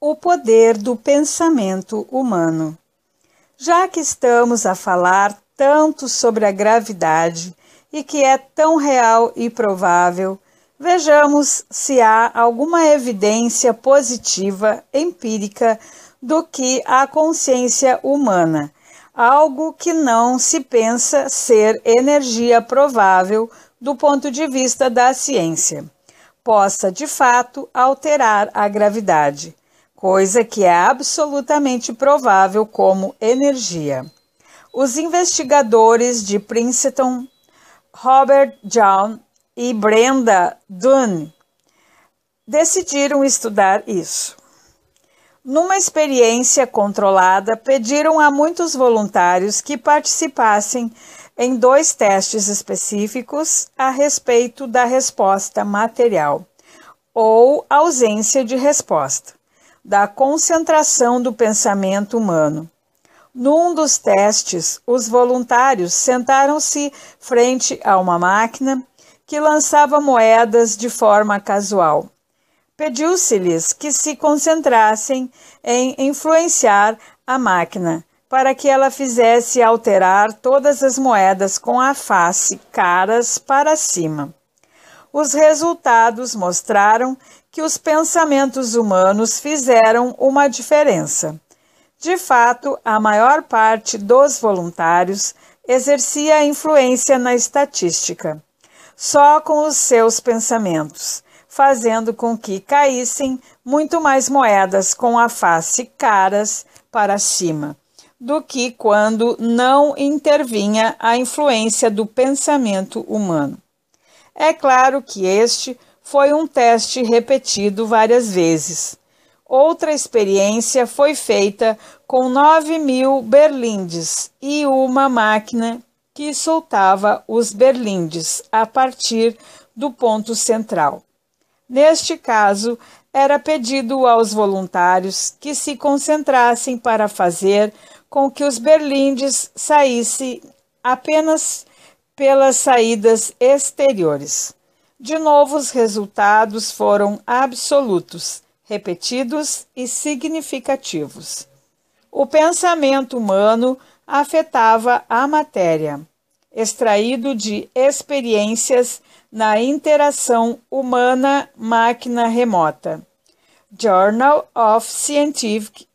o poder do pensamento humano. Já que estamos a falar tanto sobre a gravidade e que é tão real e provável, vejamos se há alguma evidência positiva, empírica, do que a consciência humana, algo que não se pensa ser energia provável do ponto de vista da ciência, possa de fato alterar a gravidade coisa que é absolutamente provável como energia. Os investigadores de Princeton, Robert John e Brenda Dunn, decidiram estudar isso. Numa experiência controlada, pediram a muitos voluntários que participassem em dois testes específicos a respeito da resposta material ou ausência de resposta da concentração do pensamento humano. Num dos testes, os voluntários sentaram-se frente a uma máquina que lançava moedas de forma casual. Pediu-se-lhes que se concentrassem em influenciar a máquina, para que ela fizesse alterar todas as moedas com a face caras para cima. Os resultados mostraram que os pensamentos humanos fizeram uma diferença. De fato, a maior parte dos voluntários exercia influência na estatística, só com os seus pensamentos, fazendo com que caíssem muito mais moedas com a face caras para cima do que quando não intervinha a influência do pensamento humano. É claro que este foi um teste repetido várias vezes. Outra experiência foi feita com 9 mil berlindes e uma máquina que soltava os berlindes a partir do ponto central. Neste caso, era pedido aos voluntários que se concentrassem para fazer com que os berlindes saíssem apenas pelas saídas exteriores. De novo, os resultados foram absolutos, repetidos e significativos. O pensamento humano afetava a matéria, extraído de experiências na interação humana-máquina remota. Journal of Scientific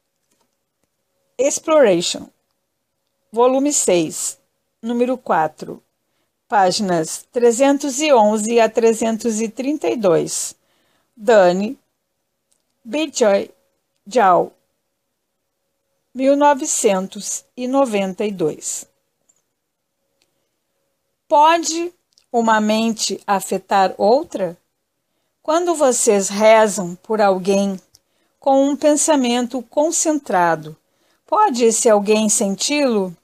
Exploration, volume 6, número 4, páginas 311 a 332. Dani, Bijoy Jal, 1992. Pode uma mente afetar outra? Quando vocês rezam por alguém com um pensamento concentrado, pode esse alguém senti-lo?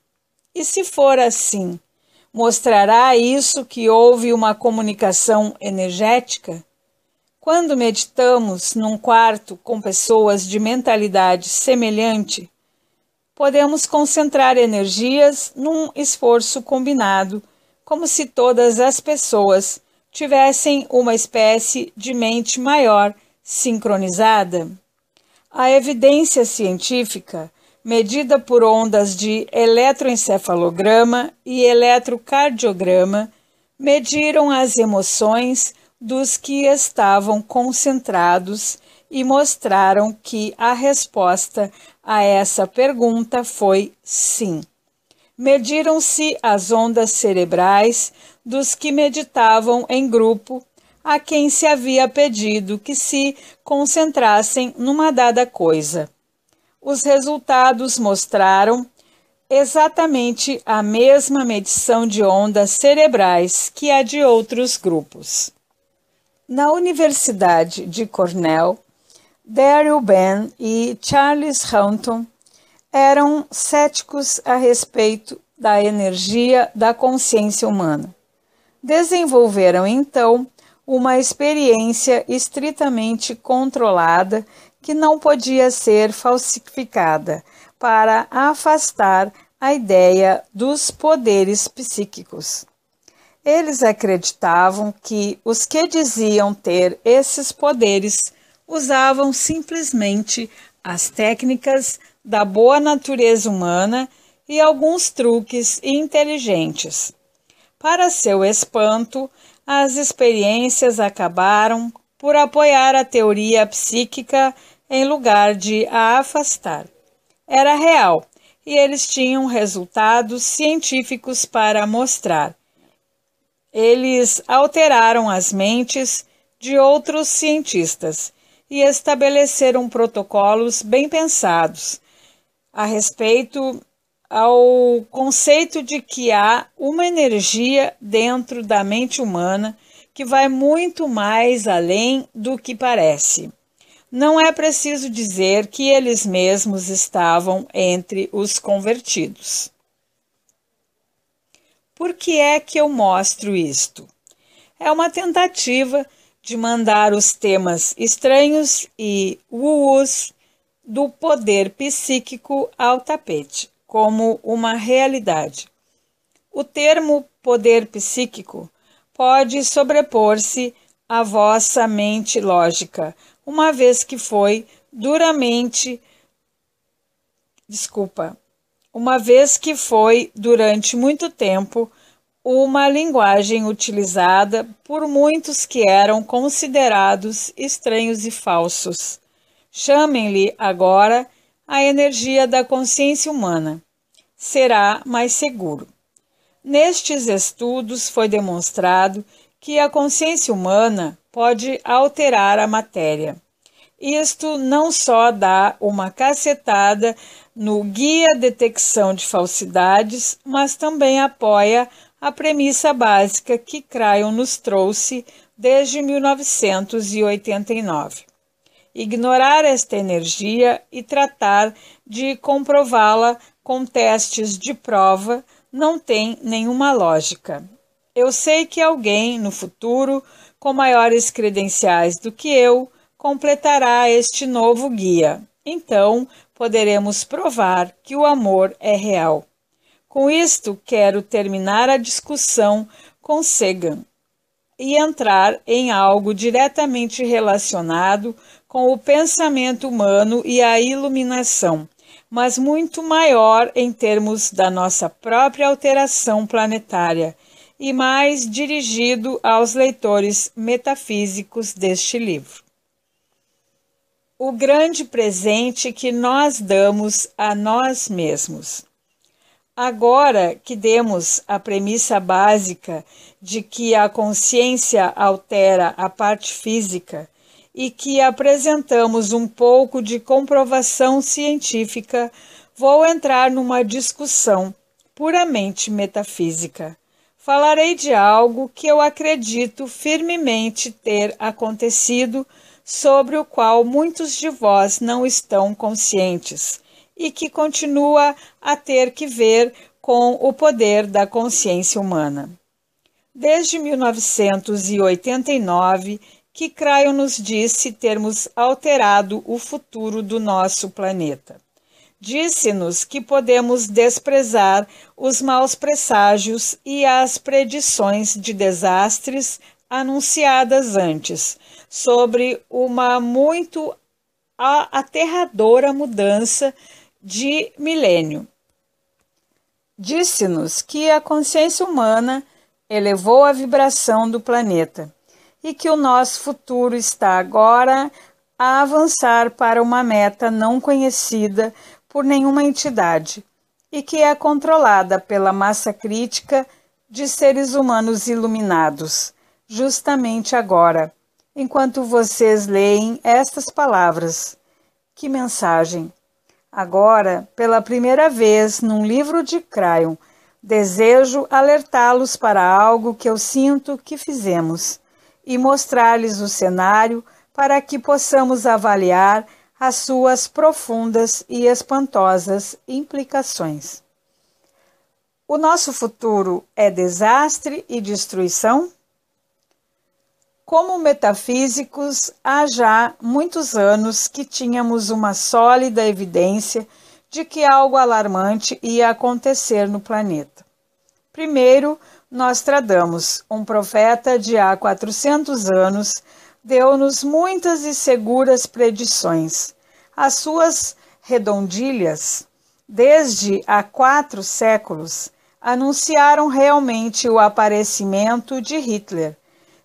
E se for assim, Mostrará isso que houve uma comunicação energética? Quando meditamos num quarto com pessoas de mentalidade semelhante, podemos concentrar energias num esforço combinado, como se todas as pessoas tivessem uma espécie de mente maior sincronizada. A evidência científica medida por ondas de eletroencefalograma e eletrocardiograma, mediram as emoções dos que estavam concentrados e mostraram que a resposta a essa pergunta foi sim. Mediram-se as ondas cerebrais dos que meditavam em grupo, a quem se havia pedido que se concentrassem numa dada coisa os resultados mostraram exatamente a mesma medição de ondas cerebrais que a de outros grupos. Na Universidade de Cornell, Daryl Ben e Charles Hampton eram céticos a respeito da energia da consciência humana. Desenvolveram então uma experiência estritamente controlada que não podia ser falsificada para afastar a ideia dos poderes psíquicos. Eles acreditavam que os que diziam ter esses poderes usavam simplesmente as técnicas da boa natureza humana e alguns truques inteligentes. Para seu espanto, as experiências acabaram por apoiar a teoria psíquica em lugar de a afastar. Era real e eles tinham resultados científicos para mostrar. Eles alteraram as mentes de outros cientistas e estabeleceram protocolos bem pensados a respeito ao conceito de que há uma energia dentro da mente humana que vai muito mais além do que parece. Não é preciso dizer que eles mesmos estavam entre os convertidos. Por que é que eu mostro isto? É uma tentativa de mandar os temas estranhos e uus do poder psíquico ao tapete, como uma realidade. O termo poder psíquico pode sobrepor-se à vossa mente lógica uma vez que foi duramente desculpa, uma vez que foi durante muito tempo uma linguagem utilizada por muitos que eram considerados estranhos e falsos. Chamem-lhe agora a energia da consciência humana. Será mais seguro. Nestes estudos foi demonstrado que a consciência humana pode alterar a matéria. Isto não só dá uma cacetada no guia detecção de falsidades, mas também apoia a premissa básica que Crayon nos trouxe desde 1989. Ignorar esta energia e tratar de comprová-la com testes de prova não tem nenhuma lógica. Eu sei que alguém no futuro com maiores credenciais do que eu, completará este novo guia. Então, poderemos provar que o amor é real. Com isto, quero terminar a discussão com Segan e entrar em algo diretamente relacionado com o pensamento humano e a iluminação, mas muito maior em termos da nossa própria alteração planetária e mais dirigido aos leitores metafísicos deste livro. O grande presente que nós damos a nós mesmos. Agora que demos a premissa básica de que a consciência altera a parte física e que apresentamos um pouco de comprovação científica, vou entrar numa discussão puramente metafísica falarei de algo que eu acredito firmemente ter acontecido, sobre o qual muitos de vós não estão conscientes e que continua a ter que ver com o poder da consciência humana. Desde 1989, que Craio nos disse termos alterado o futuro do nosso planeta disse-nos que podemos desprezar os maus presságios e as predições de desastres anunciadas antes, sobre uma muito aterradora mudança de milênio. Disse-nos que a consciência humana elevou a vibração do planeta e que o nosso futuro está agora a avançar para uma meta não conhecida por nenhuma entidade e que é controlada pela massa crítica de seres humanos iluminados, justamente agora, enquanto vocês leem estas palavras. Que mensagem! Agora, pela primeira vez num livro de Crayon, desejo alertá-los para algo que eu sinto que fizemos e mostrar-lhes o cenário para que possamos avaliar as suas profundas e espantosas implicações. O nosso futuro é desastre e destruição? Como metafísicos, há já muitos anos que tínhamos uma sólida evidência de que algo alarmante ia acontecer no planeta. Primeiro, Nostradamus, um profeta de há 400 anos, deu-nos muitas e seguras predições. As suas redondilhas, desde há quatro séculos, anunciaram realmente o aparecimento de Hitler.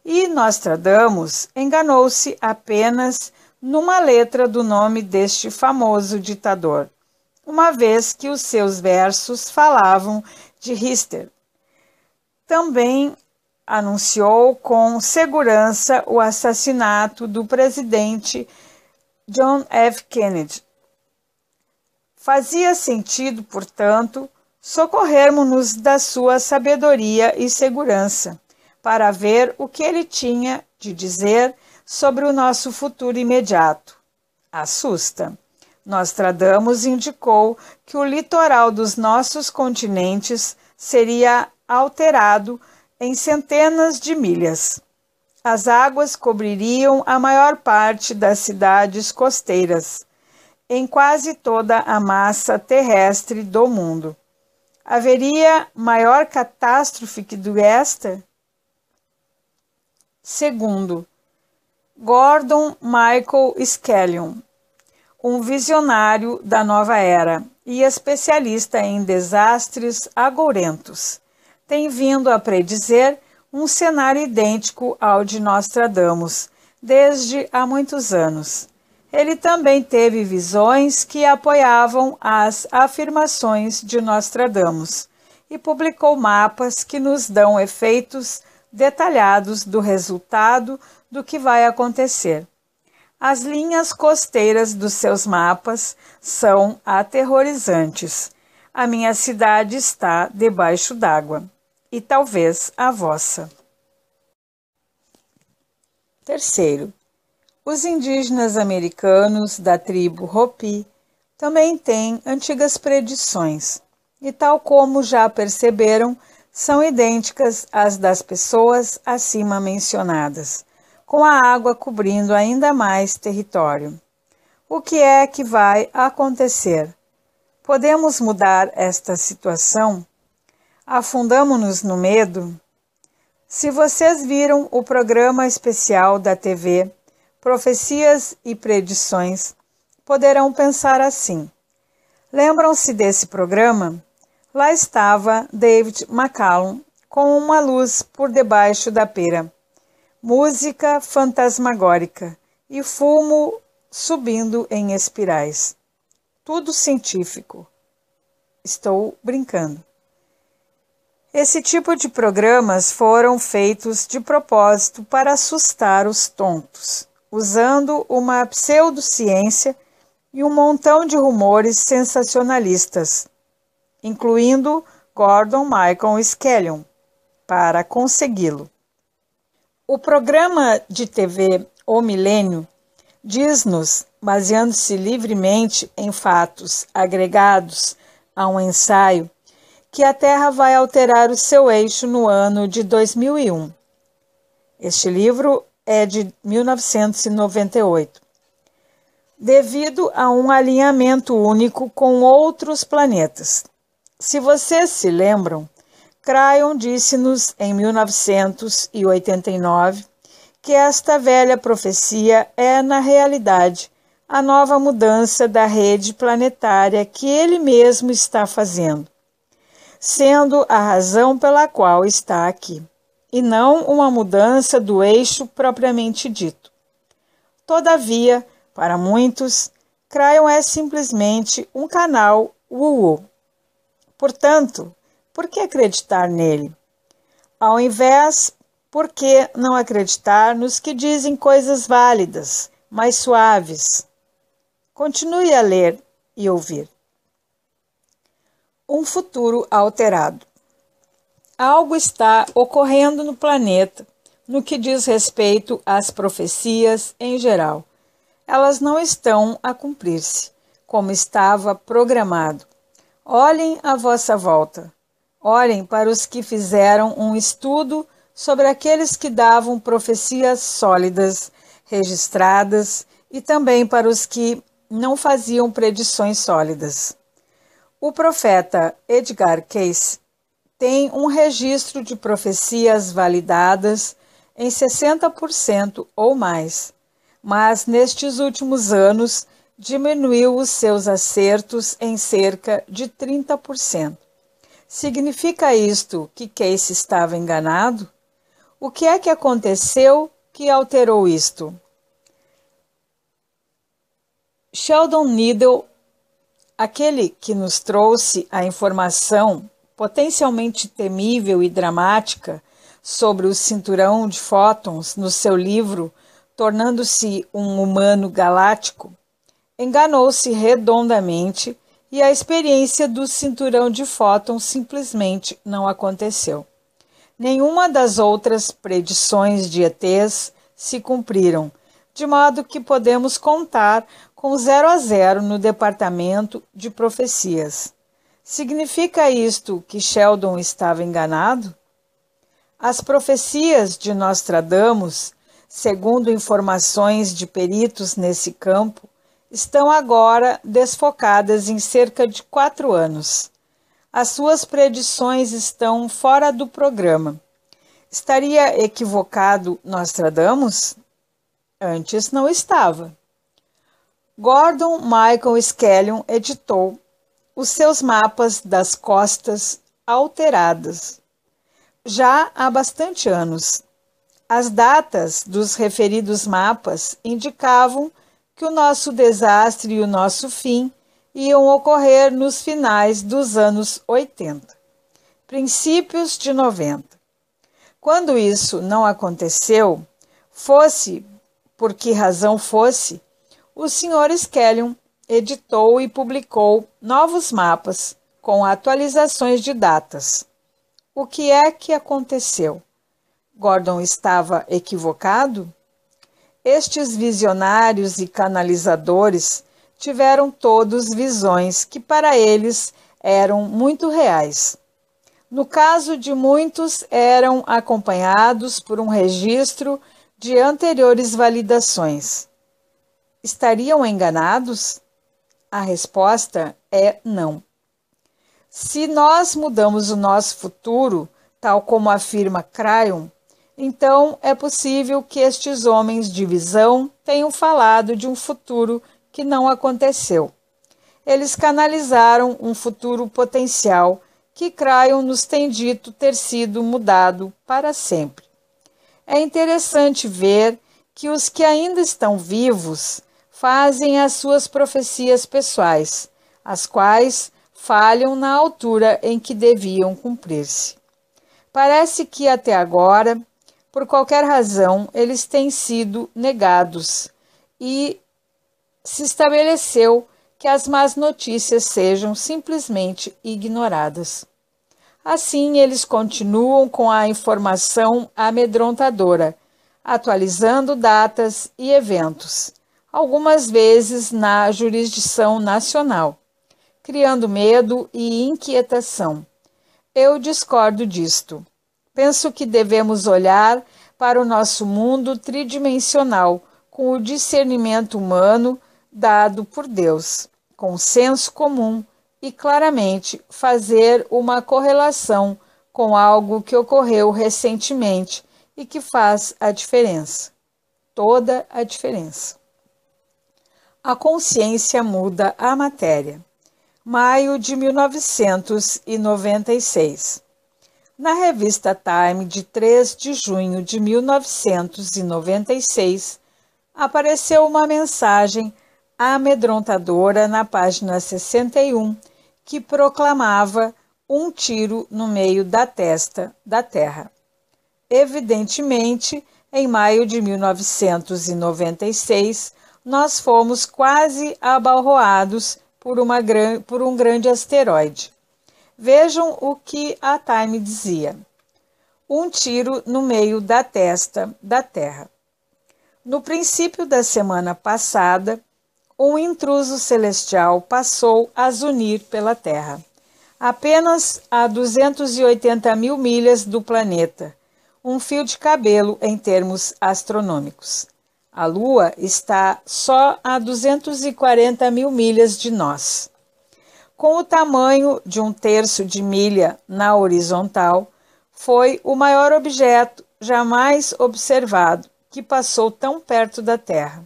E Nostradamus enganou-se apenas numa letra do nome deste famoso ditador, uma vez que os seus versos falavam de Hitler. Também anunciou com segurança o assassinato do presidente John F. Kennedy. Fazia sentido, portanto, socorrermos-nos da sua sabedoria e segurança para ver o que ele tinha de dizer sobre o nosso futuro imediato. Assusta. Nostradamus indicou que o litoral dos nossos continentes seria alterado em centenas de milhas. As águas cobririam a maior parte das cidades costeiras, em quase toda a massa terrestre do mundo. Haveria maior catástrofe que do esta? Segundo, Gordon Michael Skellion, um visionário da nova era e especialista em desastres agourentos tem vindo a predizer um cenário idêntico ao de Nostradamus, desde há muitos anos. Ele também teve visões que apoiavam as afirmações de Nostradamus e publicou mapas que nos dão efeitos detalhados do resultado do que vai acontecer. As linhas costeiras dos seus mapas são aterrorizantes. A minha cidade está debaixo d'água e talvez a vossa. Terceiro, os indígenas americanos da tribo Hopi também têm antigas predições e, tal como já perceberam, são idênticas às das pessoas acima mencionadas, com a água cobrindo ainda mais território. O que é que vai acontecer? Podemos mudar esta situação? afundamo-nos no medo? Se vocês viram o programa especial da TV Profecias e Predições, poderão pensar assim. Lembram-se desse programa? Lá estava David McCallum com uma luz por debaixo da pera, música fantasmagórica e fumo subindo em espirais. Tudo científico. Estou brincando. Esse tipo de programas foram feitos de propósito para assustar os tontos, usando uma pseudociência e um montão de rumores sensacionalistas, incluindo Gordon Michael Skellion, para consegui-lo. O programa de TV O Milênio diz-nos, baseando-se livremente em fatos agregados a um ensaio, que a Terra vai alterar o seu eixo no ano de 2001. Este livro é de 1998. Devido a um alinhamento único com outros planetas. Se vocês se lembram, Cryon disse-nos em 1989 que esta velha profecia é, na realidade, a nova mudança da rede planetária que ele mesmo está fazendo sendo a razão pela qual está aqui, e não uma mudança do eixo propriamente dito. Todavia, para muitos, Crayon é simplesmente um canal Wu-Wu. Portanto, por que acreditar nele? Ao invés, por que não acreditar nos que dizem coisas válidas, mais suaves? Continue a ler e ouvir um futuro alterado. Algo está ocorrendo no planeta no que diz respeito às profecias em geral. Elas não estão a cumprir-se, como estava programado. Olhem à vossa volta. Olhem para os que fizeram um estudo sobre aqueles que davam profecias sólidas, registradas, e também para os que não faziam predições sólidas. O profeta Edgar Cayce tem um registro de profecias validadas em 60% ou mais, mas nestes últimos anos diminuiu os seus acertos em cerca de 30%. Significa isto que Case estava enganado? O que é que aconteceu que alterou isto? Sheldon Needle Aquele que nos trouxe a informação potencialmente temível e dramática sobre o cinturão de fótons no seu livro, tornando-se um humano galáctico, enganou-se redondamente e a experiência do cinturão de fótons simplesmente não aconteceu. Nenhuma das outras predições de ETs se cumpriram, de modo que podemos contar com 0 a 0 no departamento de profecias. Significa isto que Sheldon estava enganado? As profecias de Nostradamus, segundo informações de peritos nesse campo, estão agora desfocadas em cerca de quatro anos. As suas predições estão fora do programa. Estaria equivocado Nostradamus? Antes não estava. Gordon Michael Skellion editou os seus mapas das costas alteradas já há bastante anos. As datas dos referidos mapas indicavam que o nosso desastre e o nosso fim iam ocorrer nos finais dos anos 80, princípios de 90. Quando isso não aconteceu, fosse por que razão fosse, o Sr. Skellion editou e publicou novos mapas com atualizações de datas. O que é que aconteceu? Gordon estava equivocado? Estes visionários e canalizadores tiveram todos visões que para eles eram muito reais. No caso de muitos, eram acompanhados por um registro de anteriores validações. Estariam enganados? A resposta é não. Se nós mudamos o nosso futuro, tal como afirma Crayon, então é possível que estes homens de visão tenham falado de um futuro que não aconteceu. Eles canalizaram um futuro potencial que Crayon nos tem dito ter sido mudado para sempre. É interessante ver que os que ainda estão vivos fazem as suas profecias pessoais, as quais falham na altura em que deviam cumprir-se. Parece que até agora, por qualquer razão, eles têm sido negados e se estabeleceu que as más notícias sejam simplesmente ignoradas. Assim, eles continuam com a informação amedrontadora, atualizando datas e eventos, algumas vezes na jurisdição nacional, criando medo e inquietação. Eu discordo disto. Penso que devemos olhar para o nosso mundo tridimensional com o discernimento humano dado por Deus, com senso comum e claramente fazer uma correlação com algo que ocorreu recentemente e que faz a diferença toda a diferença. A consciência muda a matéria. Maio de 1996. Na revista Time de 3 de junho de 1996, apareceu uma mensagem amedrontadora na página 61 que proclamava um tiro no meio da testa da Terra. Evidentemente, em maio de 1996, nós fomos quase abalroados por, uma, por um grande asteroide. Vejam o que a Time dizia: um tiro no meio da testa da Terra. No princípio da semana passada, um intruso celestial passou a zunir pela Terra, apenas a 280 mil milhas do planeta, um fio de cabelo em termos astronômicos. A Lua está só a 240 mil milhas de nós. Com o tamanho de um terço de milha na horizontal, foi o maior objeto jamais observado que passou tão perto da Terra.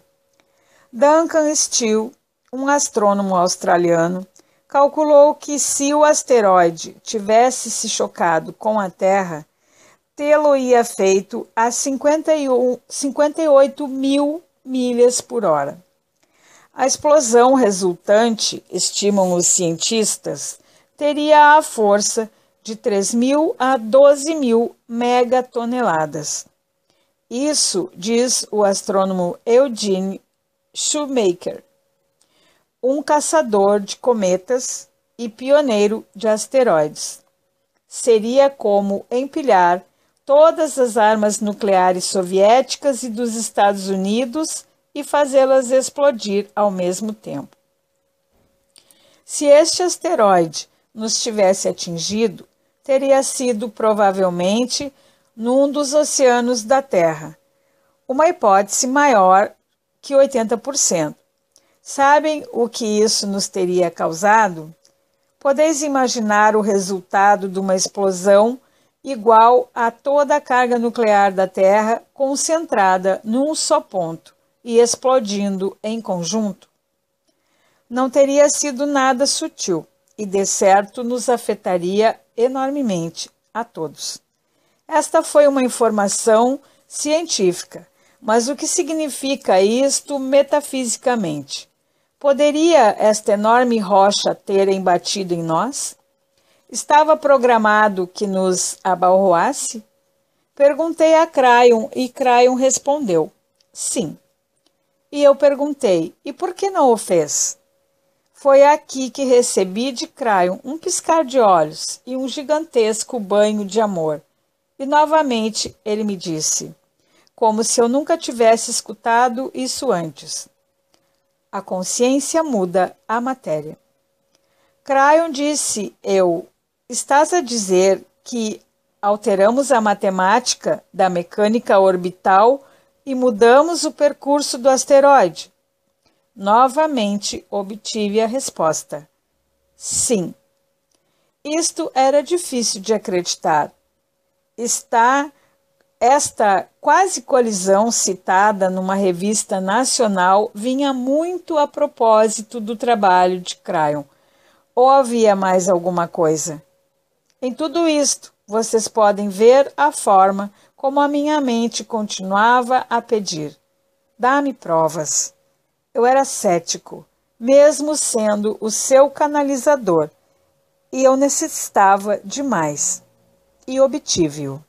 Duncan Steele, um astrônomo australiano, calculou que se o asteroide tivesse se chocado com a Terra, tê-lo-ia feito a 51, 58 mil milhas por hora. A explosão resultante, estimam os cientistas, teria a força de 3 mil a 12 mil megatoneladas. Isso diz o astrônomo Eugene Shoemaker, um caçador de cometas e pioneiro de asteroides. Seria como empilhar todas as armas nucleares soviéticas e dos Estados Unidos e fazê-las explodir ao mesmo tempo. Se este asteroide nos tivesse atingido, teria sido provavelmente num dos oceanos da Terra, uma hipótese maior que 80%. Sabem o que isso nos teria causado? Podeis imaginar o resultado de uma explosão igual a toda a carga nuclear da Terra concentrada num só ponto e explodindo em conjunto? Não teria sido nada sutil e, de certo, nos afetaria enormemente a todos. Esta foi uma informação científica, mas o que significa isto metafisicamente? Poderia esta enorme rocha ter embatido em nós? estava programado que nos abalroasse? Perguntei a Crayon e Crayon respondeu: Sim. E eu perguntei: E por que não o fez? Foi aqui que recebi de Crayon um piscar de olhos e um gigantesco banho de amor. E novamente ele me disse, como se eu nunca tivesse escutado isso antes: A consciência muda a matéria. Crayon disse: Eu Estás a dizer que alteramos a matemática da mecânica orbital e mudamos o percurso do asteroide? Novamente obtive a resposta: sim. Isto era difícil de acreditar. Está esta quase colisão citada numa revista nacional vinha muito a propósito do trabalho de Crayon. Ou havia mais alguma coisa? Em tudo isto, vocês podem ver a forma como a minha mente continuava a pedir: dá-me provas. Eu era cético, mesmo sendo o seu canalizador, e eu necessitava demais E obtive-o.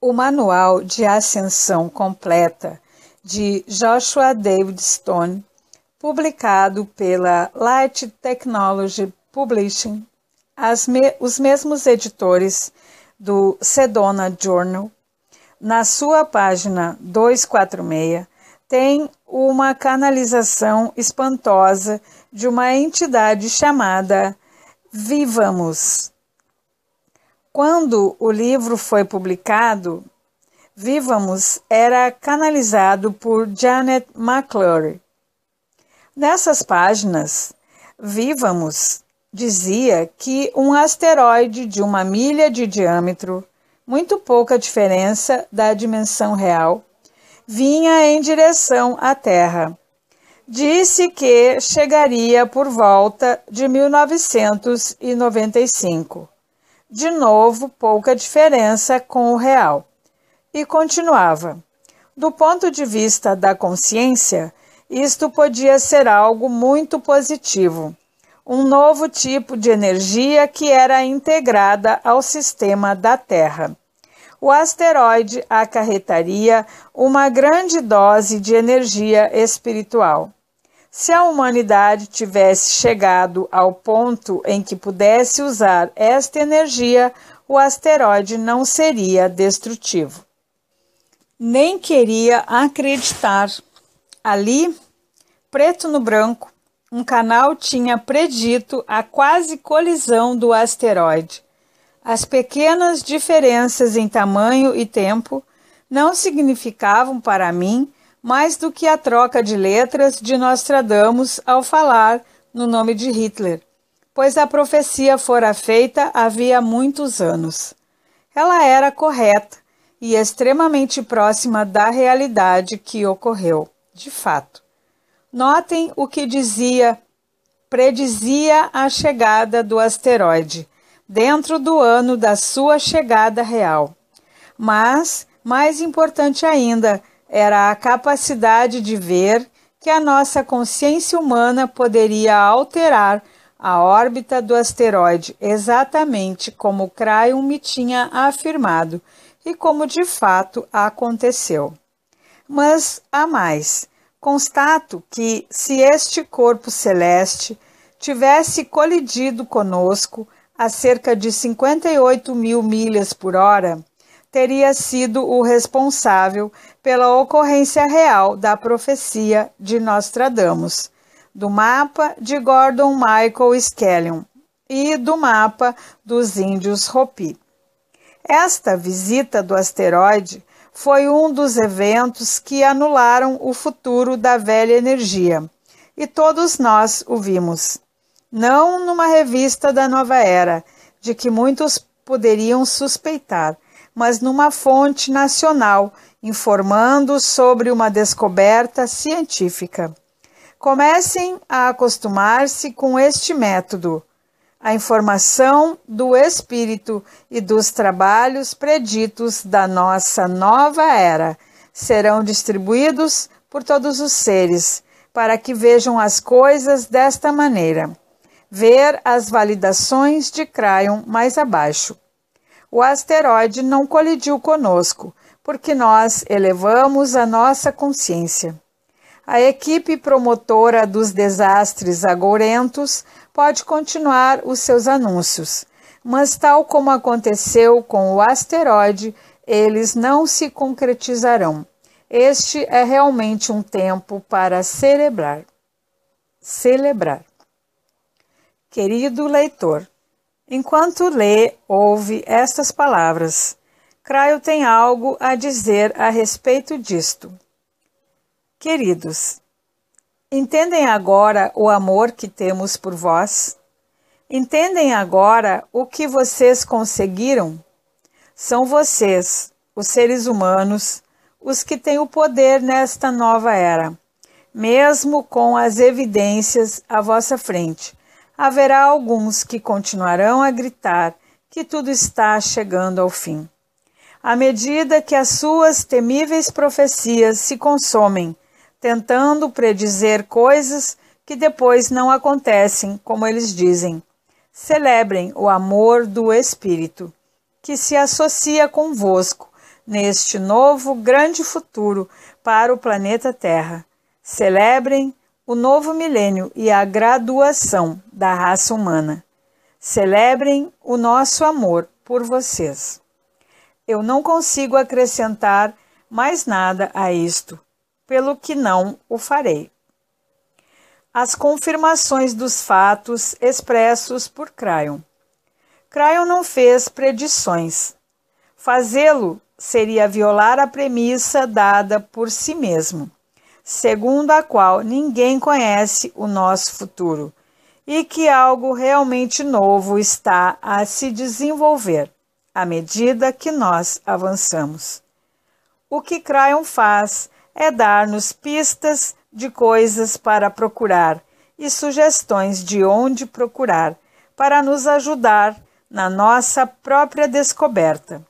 O Manual de Ascensão Completa de Joshua David Stone, publicado pela Light Technology Publishing, me, os mesmos editores do Sedona Journal, na sua página 246, tem uma canalização espantosa de uma entidade chamada Vivamos. Quando o livro foi publicado, Vivamos era canalizado por Janet McClure. Nessas páginas, Vivamos dizia que um asteroide de uma milha de diâmetro, muito pouca diferença da dimensão real, vinha em direção à Terra. Disse que chegaria por volta de 1995. De novo, pouca diferença com o real. E continuava: Do ponto de vista da consciência, isto podia ser algo muito positivo um novo tipo de energia que era integrada ao sistema da Terra. O asteroide acarretaria uma grande dose de energia espiritual. Se a humanidade tivesse chegado ao ponto em que pudesse usar esta energia, o asteroide não seria destrutivo. Nem queria acreditar. Ali, preto no branco, um canal tinha predito a quase colisão do asteroide. As pequenas diferenças em tamanho e tempo não significavam para mim mais do que a troca de letras de Nostradamus ao falar no nome de Hitler, pois a profecia fora feita havia muitos anos. Ela era correta e extremamente próxima da realidade que ocorreu, de fato. Notem o que dizia, predizia a chegada do asteroide, dentro do ano da sua chegada real. Mas, mais importante ainda, era a capacidade de ver que a nossa consciência humana poderia alterar a órbita do asteroide, exatamente como Crayon me tinha afirmado e como de fato aconteceu. Mas há mais constato que, se este corpo celeste tivesse colidido conosco a cerca de 58 mil milhas por hora, teria sido o responsável pela ocorrência real da profecia de Nostradamus, do mapa de Gordon Michael Skellion e do mapa dos índios Hopi. Esta visita do asteroide foi um dos eventos que anularam o futuro da velha energia. E todos nós o vimos. Não numa revista da nova era, de que muitos poderiam suspeitar, mas numa fonte nacional informando sobre uma descoberta científica. Comecem a acostumar-se com este método a informação do Espírito e dos trabalhos preditos da nossa nova era serão distribuídos por todos os seres, para que vejam as coisas desta maneira. Ver as validações de Crayon mais abaixo. O asteroide não colidiu conosco, porque nós elevamos a nossa consciência. A equipe promotora dos desastres agourentos pode continuar os seus anúncios. Mas, tal como aconteceu com o asteroide, eles não se concretizarão. Este é realmente um tempo para celebrar. Celebrar. Querido leitor, enquanto lê, ouve estas palavras. Craio tem algo a dizer a respeito disto. Queridos, Entendem agora o amor que temos por vós? Entendem agora o que vocês conseguiram? São vocês, os seres humanos, os que têm o poder nesta nova era. Mesmo com as evidências à vossa frente, haverá alguns que continuarão a gritar que tudo está chegando ao fim. À medida que as suas temíveis profecias se consomem, tentando predizer coisas que depois não acontecem, como eles dizem. Celebrem o amor do Espírito, que se associa convosco neste novo grande futuro para o planeta Terra. Celebrem o novo milênio e a graduação da raça humana. Celebrem o nosso amor por vocês. Eu não consigo acrescentar mais nada a isto pelo que não o farei. As confirmações dos fatos expressos por Crayon. Crayon não fez predições. Fazê-lo seria violar a premissa dada por si mesmo, segundo a qual ninguém conhece o nosso futuro e que algo realmente novo está a se desenvolver à medida que nós avançamos. O que Crayon faz é dar-nos pistas de coisas para procurar e sugestões de onde procurar, para nos ajudar na nossa própria descoberta.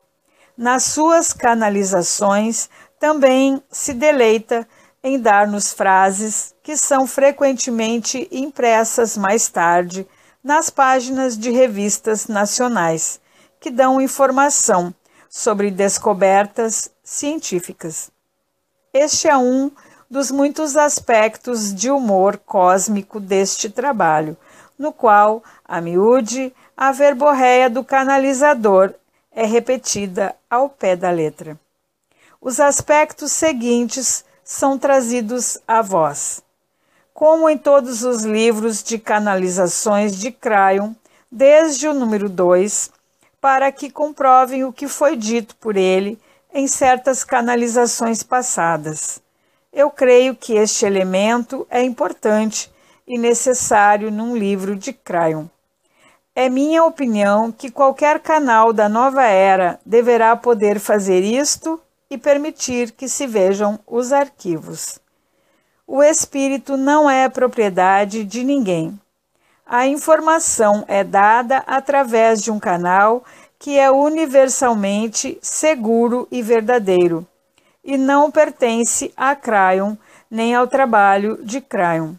Nas suas canalizações, também se deleita em dar-nos frases que são frequentemente impressas mais tarde nas páginas de revistas nacionais, que dão informação sobre descobertas científicas. Este é um dos muitos aspectos de humor cósmico deste trabalho, no qual, a miúde, a verborréia do canalizador é repetida ao pé da letra. Os aspectos seguintes são trazidos à voz. Como em todos os livros de canalizações de Crayon, desde o número 2, para que comprovem o que foi dito por ele em certas canalizações passadas. Eu creio que este elemento é importante e necessário num livro de Crayon. É minha opinião que qualquer canal da nova era deverá poder fazer isto e permitir que se vejam os arquivos. O espírito não é propriedade de ninguém. A informação é dada através de um canal que é universalmente seguro e verdadeiro, e não pertence a Crayon nem ao trabalho de Crayon.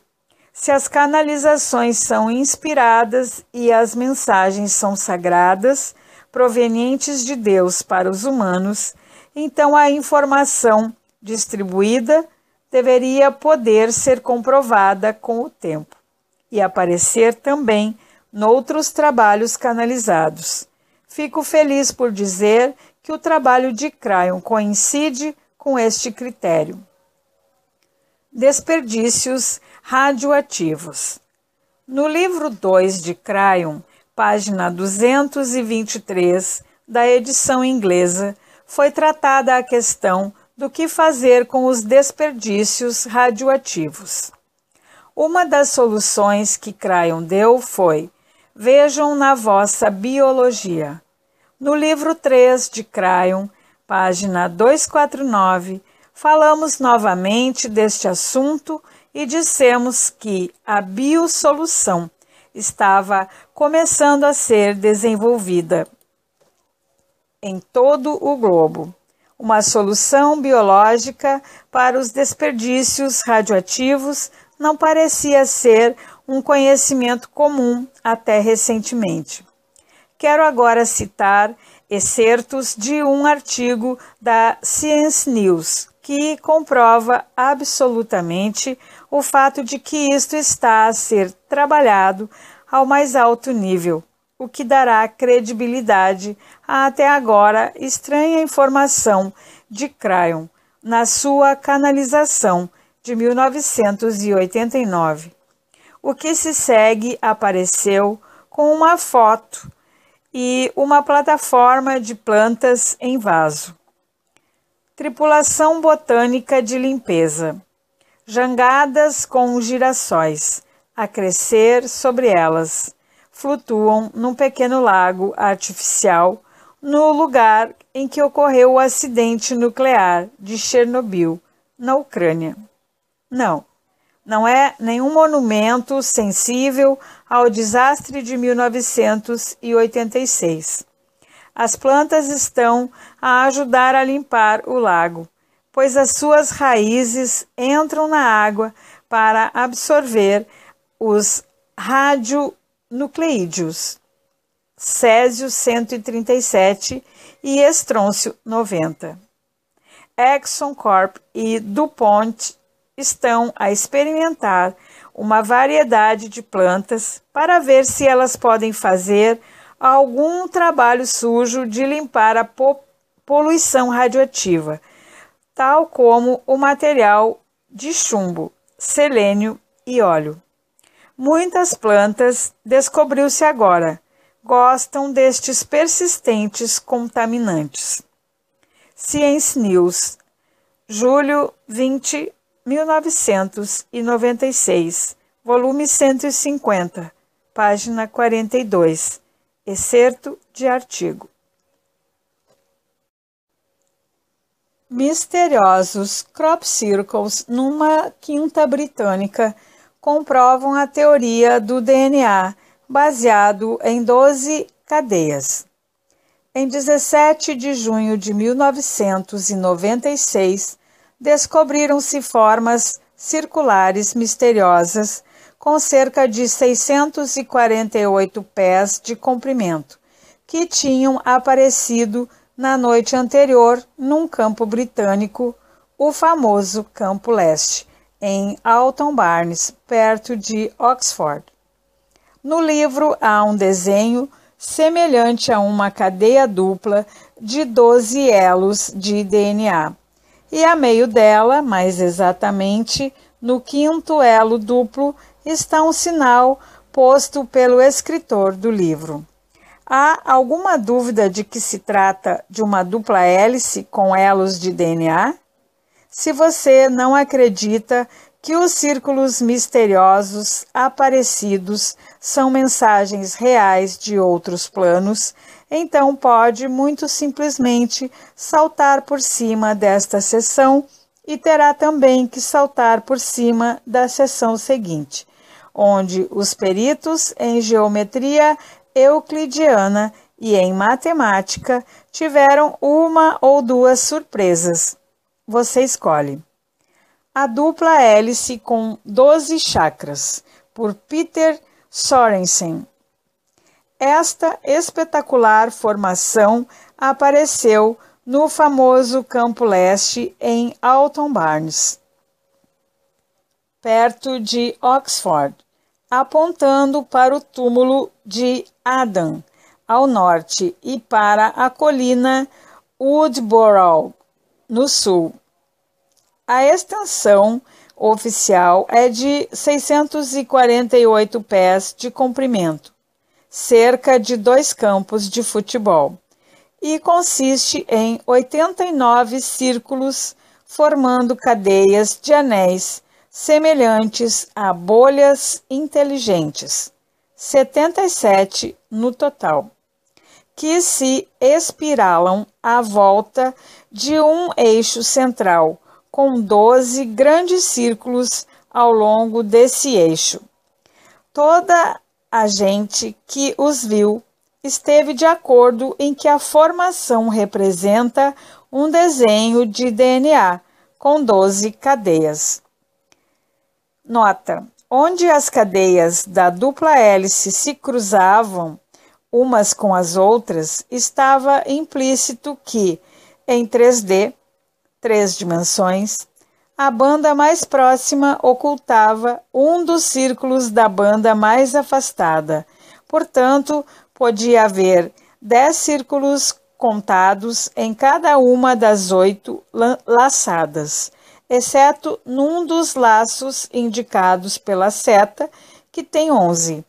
Se as canalizações são inspiradas e as mensagens são sagradas, provenientes de Deus para os humanos, então a informação distribuída deveria poder ser comprovada com o tempo e aparecer também noutros trabalhos canalizados. Fico feliz por dizer que o trabalho de Crayon coincide com este critério. Desperdícios radioativos. No livro 2 de Crayon, página 223 da edição inglesa, foi tratada a questão do que fazer com os desperdícios radioativos. Uma das soluções que Crayon deu foi vejam na vossa biologia. No livro 3 de Crayon, página 249, falamos novamente deste assunto e dissemos que a biosolução estava começando a ser desenvolvida em todo o globo. Uma solução biológica para os desperdícios radioativos não parecia ser um conhecimento comum até recentemente. Quero agora citar excertos de um artigo da Science News que comprova absolutamente o fato de que isto está a ser trabalhado ao mais alto nível, o que dará credibilidade à até agora estranha informação de Crayon na sua canalização de 1989. O que se segue apareceu com uma foto e uma plataforma de plantas em vaso. Tripulação botânica de limpeza. Jangadas com girassóis a crescer sobre elas flutuam num pequeno lago artificial no lugar em que ocorreu o acidente nuclear de Chernobyl, na Ucrânia. Não, não é nenhum monumento sensível ao desastre de 1986. As plantas estão a ajudar a limpar o lago, pois as suas raízes entram na água para absorver os radionucleídeos, césio 137 e estrôncio 90. Exxon Corp e DuPont estão a experimentar uma variedade de plantas para ver se elas podem fazer algum trabalho sujo de limpar a poluição radioativa, tal como o material de chumbo, selênio e óleo. Muitas plantas, descobriu-se agora, gostam destes persistentes contaminantes. Science News, julho 20 1996, volume 150, página 42, excerto de artigo. Misteriosos crop circles numa quinta britânica comprovam a teoria do DNA baseado em 12 cadeias. Em 17 de junho de 1996, descobriram-se formas circulares misteriosas com cerca de 648 pés de comprimento, que tinham aparecido na noite anterior num campo britânico, o famoso Campo Leste, em Alton Barnes, perto de Oxford. No livro há um desenho semelhante a uma cadeia dupla de 12 elos de DNA e a meio dela, mais exatamente no quinto elo duplo, está um sinal posto pelo escritor do livro. Há alguma dúvida de que se trata de uma dupla hélice com elos de DNA? Se você não acredita que os círculos misteriosos aparecidos são mensagens reais de outros planos, então pode muito simplesmente saltar por cima desta sessão e terá também que saltar por cima da sessão seguinte, onde os peritos em geometria euclidiana e em matemática tiveram uma ou duas surpresas. Você escolhe. A dupla hélice com 12 chakras, por Peter Sorensen, esta espetacular formação apareceu no famoso Campo Leste em Alton Barnes, perto de Oxford, apontando para o túmulo de Adam ao norte e para a colina Woodborough no sul. A extensão oficial é de 648 pés de comprimento cerca de dois campos de futebol, e consiste em 89 círculos formando cadeias de anéis semelhantes a bolhas inteligentes, 77 no total, que se espiralam à volta de um eixo central, com 12 grandes círculos ao longo desse eixo. Toda a gente que os viu esteve de acordo em que a formação representa um desenho de DNA com 12 cadeias. Nota: onde as cadeias da dupla hélice se cruzavam umas com as outras, estava implícito que, em 3D, três dimensões, a banda mais próxima ocultava um dos círculos da banda mais afastada. Portanto, podia haver dez círculos contados em cada uma das oito laçadas, exceto num dos laços indicados pela seta, que tem onze.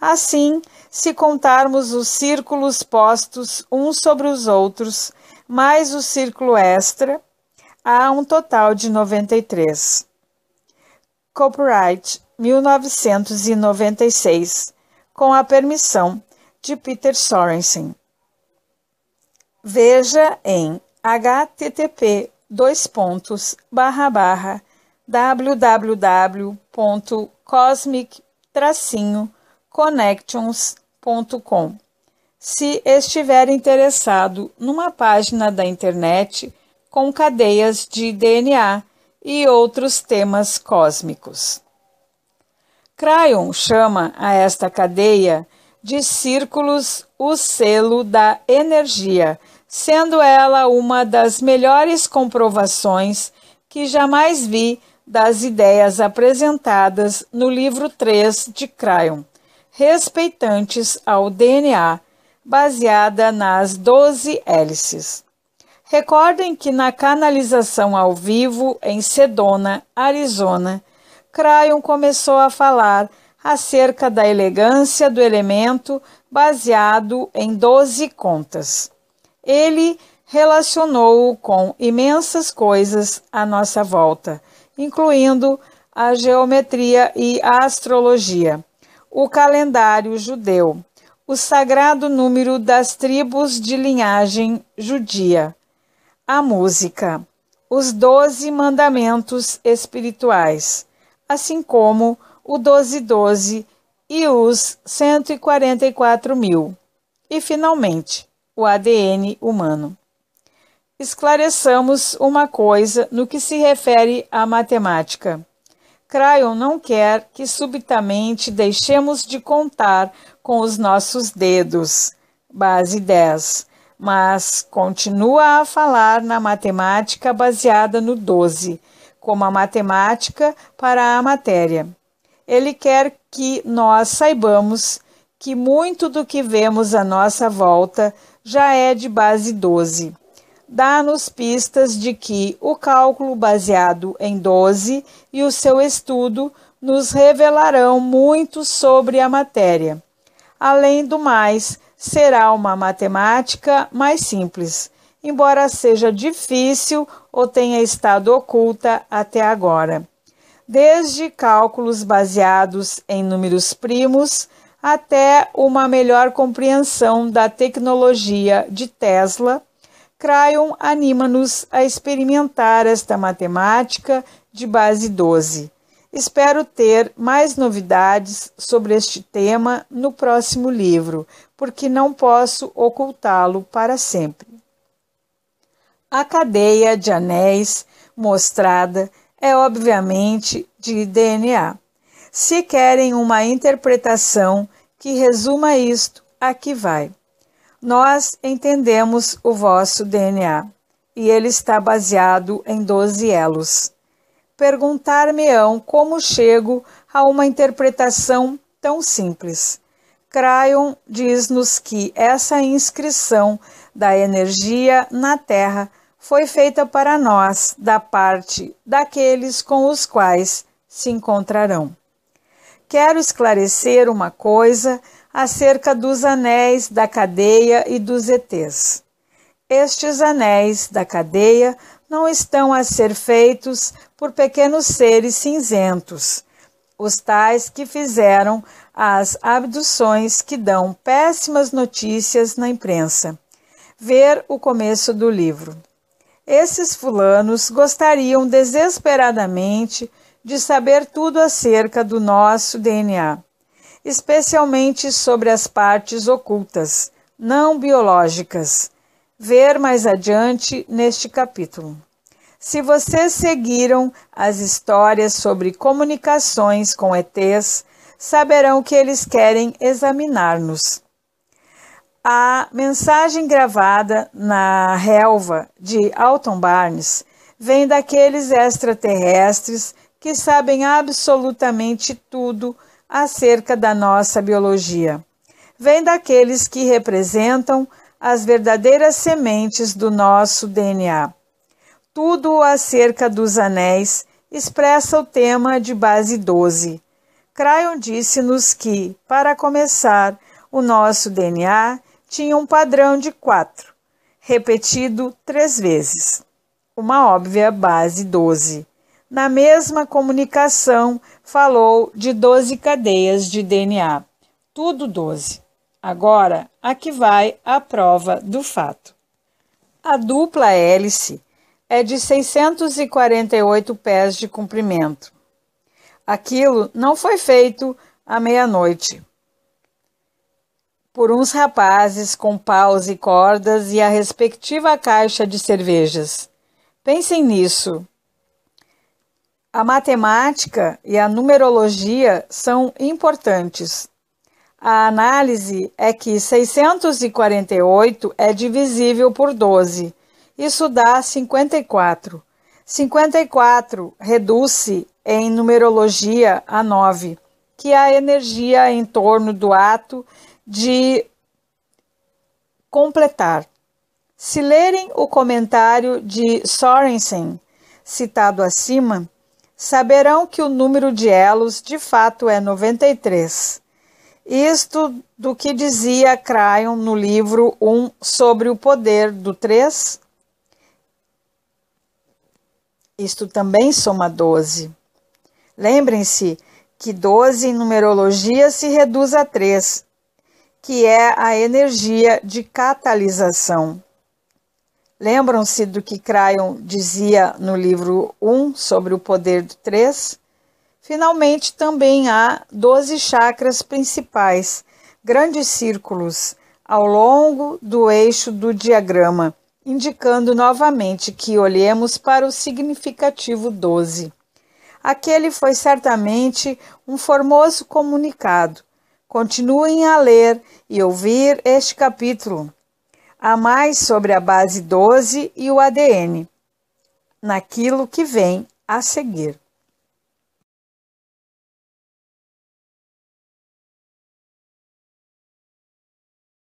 Assim, se contarmos os círculos postos uns sobre os outros, mais o círculo extra, Há um total de 93. Copyright 1996, com a permissão de Peter Sorensen. Veja em http dois pontos barra barra www.cosmic-connections.com se estiver interessado numa página da internet com cadeias de DNA e outros temas cósmicos. Crayon chama a esta cadeia de círculos o selo da energia, sendo ela uma das melhores comprovações que jamais vi das ideias apresentadas no livro 3 de Crayon, respeitantes ao DNA, baseada nas 12 hélices. Recordem que na canalização ao vivo em Sedona, Arizona, Crayon começou a falar acerca da elegância do elemento baseado em 12 contas. Ele relacionou-o com imensas coisas à nossa volta, incluindo a geometria e a astrologia, o calendário judeu, o sagrado número das tribos de linhagem judia a música, os doze mandamentos espirituais, assim como o 1212 e os 144 mil. E, finalmente, o ADN humano. Esclareçamos uma coisa no que se refere à matemática. Crayon não quer que subitamente deixemos de contar com os nossos dedos. Base 10 mas continua a falar na matemática baseada no 12, como a matemática para a matéria. Ele quer que nós saibamos que muito do que vemos à nossa volta já é de base 12. Dá-nos pistas de que o cálculo baseado em 12 e o seu estudo nos revelarão muito sobre a matéria. Além do mais, será uma matemática mais simples, embora seja difícil ou tenha estado oculta até agora. Desde cálculos baseados em números primos até uma melhor compreensão da tecnologia de Tesla, Crayon anima-nos a experimentar esta matemática de base 12 Espero ter mais novidades sobre este tema no próximo livro, porque não posso ocultá-lo para sempre. A cadeia de anéis mostrada é obviamente de DNA. Se querem uma interpretação que resuma isto, aqui vai. Nós entendemos o vosso DNA e ele está baseado em 12 elos perguntar-me-ão como chego a uma interpretação tão simples. Crayon diz-nos que essa inscrição da energia na Terra foi feita para nós, da parte daqueles com os quais se encontrarão. Quero esclarecer uma coisa acerca dos anéis da cadeia e dos ETs. Estes anéis da cadeia não estão a ser feitos por pequenos seres cinzentos, os tais que fizeram as abduções que dão péssimas notícias na imprensa. Ver o começo do livro. Esses fulanos gostariam desesperadamente de saber tudo acerca do nosso DNA, especialmente sobre as partes ocultas, não biológicas. Ver mais adiante neste capítulo. Se vocês seguiram as histórias sobre comunicações com ETs, saberão que eles querem examinar-nos. A mensagem gravada na relva de Alton Barnes vem daqueles extraterrestres que sabem absolutamente tudo acerca da nossa biologia. Vem daqueles que representam as verdadeiras sementes do nosso DNA. Tudo acerca dos anéis expressa o tema de base 12. Crayon disse-nos que, para começar, o nosso DNA tinha um padrão de 4, repetido três vezes. Uma óbvia base 12. Na mesma comunicação, falou de 12 cadeias de DNA, tudo 12. Agora, aqui vai a prova do fato. A dupla hélice é de 648 pés de comprimento. Aquilo não foi feito à meia-noite. Por uns rapazes com paus e cordas e a respectiva caixa de cervejas. Pensem nisso. A matemática e a numerologia são importantes. A análise é que 648 é divisível por 12 isso dá 54. 54 reduz-se em numerologia a 9, que é a energia em torno do ato de completar. Se lerem o comentário de Sorensen, citado acima, saberão que o número de elos de fato é 93. Isto do que dizia Crayon no livro 1 sobre o poder do 3 isto também soma 12. Lembrem-se que 12 em numerologia se reduz a 3, que é a energia de catalisação. Lembram-se do que Crayon dizia no livro 1 sobre o poder do 3? Finalmente, também há 12 chakras principais, grandes círculos, ao longo do eixo do diagrama, indicando novamente que olhemos para o significativo 12. Aquele foi certamente um formoso comunicado. Continuem a ler e ouvir este capítulo. Há mais sobre a base 12 e o ADN, naquilo que vem a seguir.